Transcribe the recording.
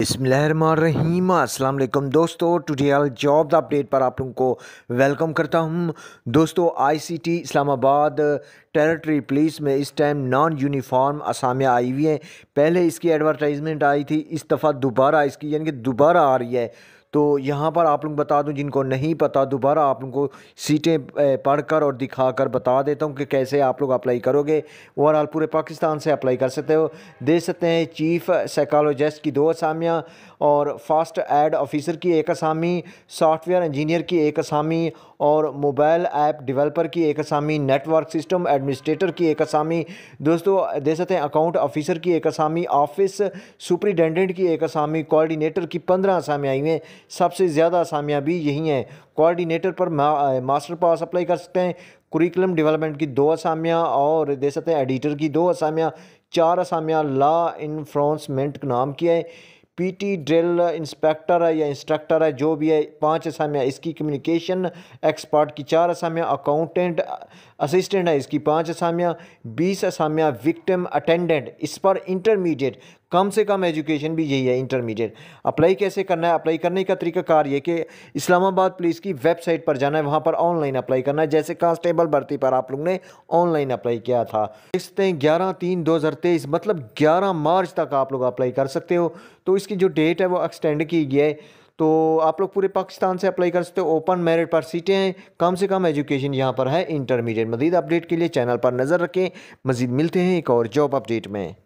बसमीम अल्लाम दोस्तों टुडियल जॉब अपडेट पर आप लोगों को वेलकम करता हूं दोस्तों आईसीटी इस्लामाबाद टेरिटरी पुलिस में इस टाइम नॉन यूनिफॉर्म असामियाँ आई हुई हैं पहले इसकी एडवर्टाइजमेंट आई थी इस दफ़ा दोबारा इसकी यानी कि दोबारा आ रही है तो यहाँ पर आप लोग बता दूँ जिनको नहीं पता दोबारा आप लोग को सीटें पढ़ कर और दिखा कर बता देता हूँ कि कैसे आप लोग अप्लाई करोगे ओवरऑल पूरे पाकिस्तान से अप्लाई कर सकते हो दे सकते हैं चीफ साइकोलॉजिस्ट की दो असामियाँ और फास्ट एड ऑफिसर की एक असामी सॉफ्टवेयर इंजीनियर की एक असामी और मोबाइल ऐप डेवलपर की एक असामी नेटवर्क सिस्टम एडमिनिस्ट्रेटर की एक असामी दोस्तों दे सकते हैं अकाउंट ऑफिसर की एक असामी ऑफिस सुप्रिटेंडेंट की एक असामी कोऑर्डिनेटर की पंद्रह असामी आई हुई हैं सबसे ज़्यादा असामियाँ भी यही हैं कोऑर्डिनेटर पर मास्टर पास अप्लाई कर सकते हैं कुरिकुलम डेवलपमेंट की दो असामियाँ और दे सकते हैं एडिटर की दो असामियाँ चार असामियाँ ला इन्फ्रोसमेंट नाम की है पीटी ड्रिल इंस्पेक्टर है या इंस्ट्रक्टर है जो भी है पांच असामियाँ इसकी कम्युनिकेशन एक्सपर्ट की चार असामियाँ अकाउंटेंट असिस्टेंट है इसकी पांच असामियाँ बीस असामियाँ विक्टिम अटेंडेंट इस पर इंटरमीडिएट कम से कम एजुकेशन भी यही है इंटरमीडिएट अप्लाई कैसे करना है अप्लाई करने का तरीका कार ये कि इस्लामाबाद पुलिस की वेबसाइट पर जाना है वहाँ पर ऑनलाइन अप्लाई करना है जैसे कांस्टेबल भर्ती पर आप लोग ने ऑनलाइन अप्लाई किया था देख सकते हैं ग्यारह तीन दो हज़ार तेईस मतलब ग्यारह मार्च तक आप लोग अप्लाई कर सकते हो तो इसकी जो डेट है वो एक्सटेंड की गई है तो आप लोग पूरे पाकिस्तान से अप्लाई कर सकते हो ओपन मेरिट पर सीटें हैं कम से कम एजुकेशन यहाँ पर है इंटरमीडिएट मजीद अपडेट के लिए चैनल पर नज़र रखें मजीद मिलते हैं एक और जॉब अपडेट में